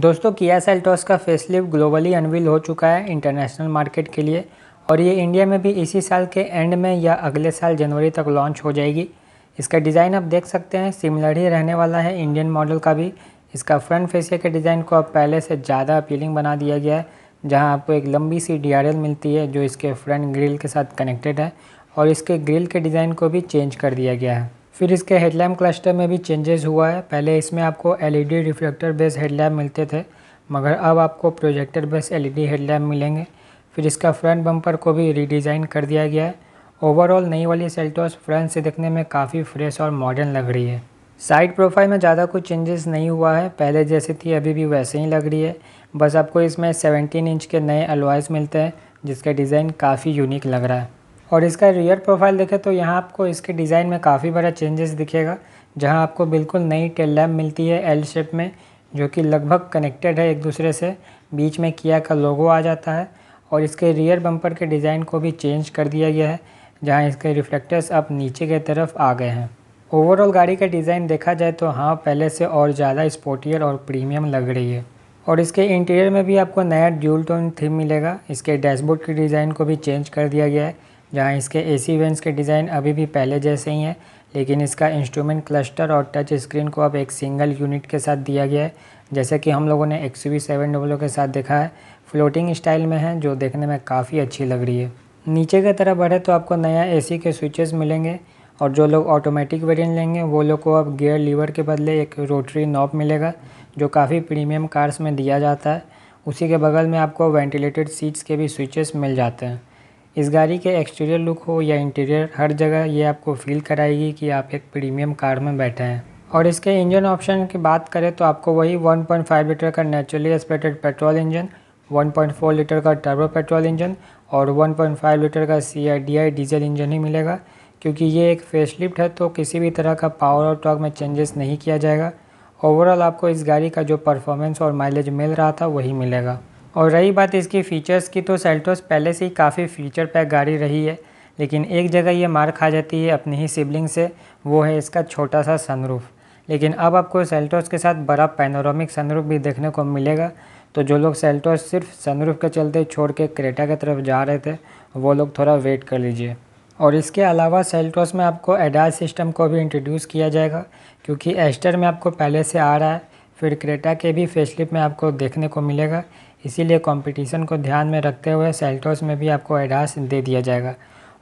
दोस्तों Kia Seltos का facelift globally unveil हो चुका है इंटरनेशनल मार्केट के लिए और ये इंडिया में भी इसी साल के एंड में या अगले साल जनवरी तक लॉन्च हो जाएगी इसका डिज़ाइन आप देख सकते हैं सिमिलर ही रहने वाला है इंडियन मॉडल का भी इसका फ्रंट फेसिया के डिज़ाइन को अब पहले से ज़्यादा अपीलिंग बना दिया गया है जहाँ आपको एक लंबी सी डी मिलती है जो इसके फ्रंट ग्रिल के साथ कनेक्टेड है और इसके ग्रिल के डिज़ाइन को भी चेंज कर दिया गया है फिर इसके हेडलैम्प क्लस्टर में भी चेंजेस हुआ है पहले इसमें आपको एलईडी रिफ्लेक्टर बेस हेडलैम्प मिलते थे मगर अब आपको प्रोजेक्टर बेस एलईडी हेडलैम्प मिलेंगे फिर इसका फ्रंट बम्पर को भी रिडिज़ाइन कर दिया गया है ओवरऑल नई वाली सेल्टोस फ्रंट से देखने में काफ़ी फ्रेश और मॉडर्न लग रही है साइड प्रोफाइल में ज़्यादा कुछ चेंजेस नहीं हुआ है पहले जैसे थी अभी भी वैसे ही लग रही है बस आपको इसमें 17 इंच के नए अलवाइज़ मिलते हैं जिसका डिज़ाइन काफ़ी यूनिक लग रहा है और इसका रियर प्रोफाइल देखें तो यहाँ आपको इसके डिज़ाइन में काफ़ी बड़ा चेंजेस दिखेगा जहाँ आपको बिल्कुल नई टेल लैम्प मिलती है एल शेप में जो कि लगभग कनेक्टेड है एक दूसरे से बीच में किया का लोगो आ जाता है और इसके रियर बम्पर के डिज़ाइन को भी चेंज कर दिया गया है जहाँ इसके रिफ्लेक्टर्स अब नीचे की तरफ आ गए हैं ओवरऑल गाड़ी का डिज़ाइन देखा जाए तो हाँ पहले से और ज़्यादा स्पोर्टियर और प्रीमियम लग रही है और इसके इंटीरियर में भी आपको नया ड्यूल टोन थीम मिलेगा इसके डैशबोर्ड के डिज़ाइन को भी चेंज कर दिया गया है जहाँ इसके सी वेंट्स के डिज़ाइन अभी भी पहले जैसे ही हैं लेकिन इसका इंस्ट्रूमेंट क्लस्टर और टच स्क्रीन को अब एक सिंगल यूनिट के साथ दिया गया है जैसे कि हम लोगों ने एक्स वी सेवन डब्लो के साथ देखा है फ्लोटिंग स्टाइल में है जो देखने में काफ़ी अच्छी लग रही है नीचे की तरफ बढ़े तो आपको नया एसी के स्विचेस मिलेंगे और जो लोग ऑटोमेटिक वेरिएंट लेंगे वो लोग को अब गियर लीवर के बदले एक रोटरी नॉब मिलेगा जो काफ़ी प्रीमियम कार्स में दिया जाता है उसी के बगल में आपको वेंटिलेटेड सीट्स के भी स्विचेस मिल जाते हैं इस गाड़ी के एक्सटीरियर लुक हो या इंटीरियर हर जगह ये आपको फील कराएगी कि आप एक प्रीमियम कार में बैठे हैं और इसके इंजन ऑप्शन की बात करें तो आपको वही 1.5 लीटर का naturally aspirated petrol engine 1.4 litre का टर्बो पेट्रोल इंजन और 1.5 लीटर का सी डीजल इंजन ही मिलेगा क्योंकि ये एक फेसलिफ्ट है तो किसी भी तरह का पावर और टॉक में चेंजेस नहीं किया जाएगा ओवरऑल आपको इस गाड़ी का जो परफॉर्मेंस और माइलेज मिल रहा था वही मिलेगा और रही बात इसकी फ़ीचर्स की तो सेल्टोस पहले से ही काफ़ी फ़ीचर पैक गाड़ी रही है लेकिन एक जगह ये मार खा जाती है अपनी ही सिबलिंग से वो है इसका छोटा सा सनरूफ लेकिन अब आपको सेल्टोस के साथ बड़ा पैनोरामिक सनरूफ भी देखने को मिलेगा तो जो लोग सेल्टोस सिर्फ सनरूफ के चलते छोड़ के क्रेटा की तरफ जा रहे थे वो लोग थोड़ा वेट कर लीजिए और इसके अलावा सेल्टोस में आपको एडाज सिस्टम को भी इंट्रोड्यूस किया जाएगा क्योंकि एस्टर में आपको पहले से आ रहा है फिर क्रेटा के भी फेसलिप में आपको देखने को मिलेगा इसीलिए कंपटीशन को ध्यान में रखते हुए सेल्टोस में भी आपको एडास दे दिया जाएगा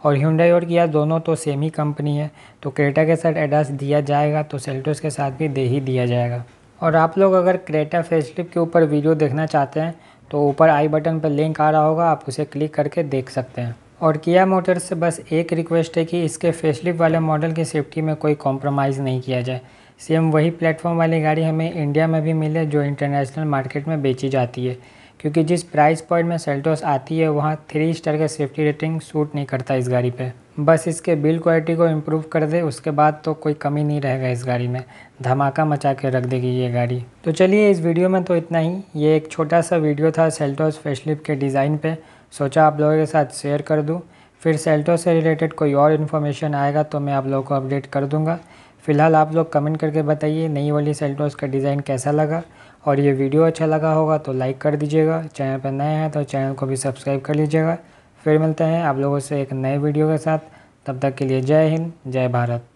और ह्यूडई और किया दोनों तो सेम ही कंपनी है तो क्रेटा के साथ एडास दिया जाएगा तो सेल्टोस के साथ भी दे ही दिया जाएगा और आप लोग अगर क्रेटा फेसलिप के ऊपर वीडियो देखना चाहते हैं तो ऊपर आई बटन पर लिंक आ रहा होगा आप उसे क्लिक करके देख सकते हैं और किया मोटर्स से बस एक रिक्वेस्ट है कि इसके फेसलिप वाले मॉडल की सेफ्टी में कोई कॉम्प्रोमाइज़ नहीं किया जाए सेम वही प्लेटफॉर्म वाली गाड़ी हमें इंडिया में भी मिले जो इंटरनेशनल मार्केट में बेची जाती है क्योंकि जिस प्राइस पॉइंट में सेल्टोस आती है वहाँ थ्री स्टार का सेफ्टी रेटिंग सूट नहीं करता इस गाड़ी पे बस इसके बिल्ड क्वालिटी को इम्प्रूव कर दे उसके बाद तो कोई कमी नहीं रहेगा इस गाड़ी में धमाका मचा के रख देगी ये गाड़ी तो चलिए इस वीडियो में तो इतना ही ये एक छोटा सा वीडियो था सेल्टोस फेसलिप के डिज़ाइन पर सोचा आप लोगों के साथ शेयर कर दूँ फिर सेल्टोस से रिलेटेड कोई और इन्फॉर्मेशन आएगा तो मैं आप लोगों को अपडेट कर दूँगा फ़िलहाल आप लोग कमेंट करके बताइए नई वाली सेल्टोस का डिज़ाइन कैसा लगा और ये वीडियो अच्छा लगा होगा तो लाइक कर दीजिएगा चैनल पर नए हैं तो चैनल को भी सब्सक्राइब कर लीजिएगा फिर मिलते हैं आप लोगों से एक नए वीडियो के साथ तब तक के लिए जय हिंद जय भारत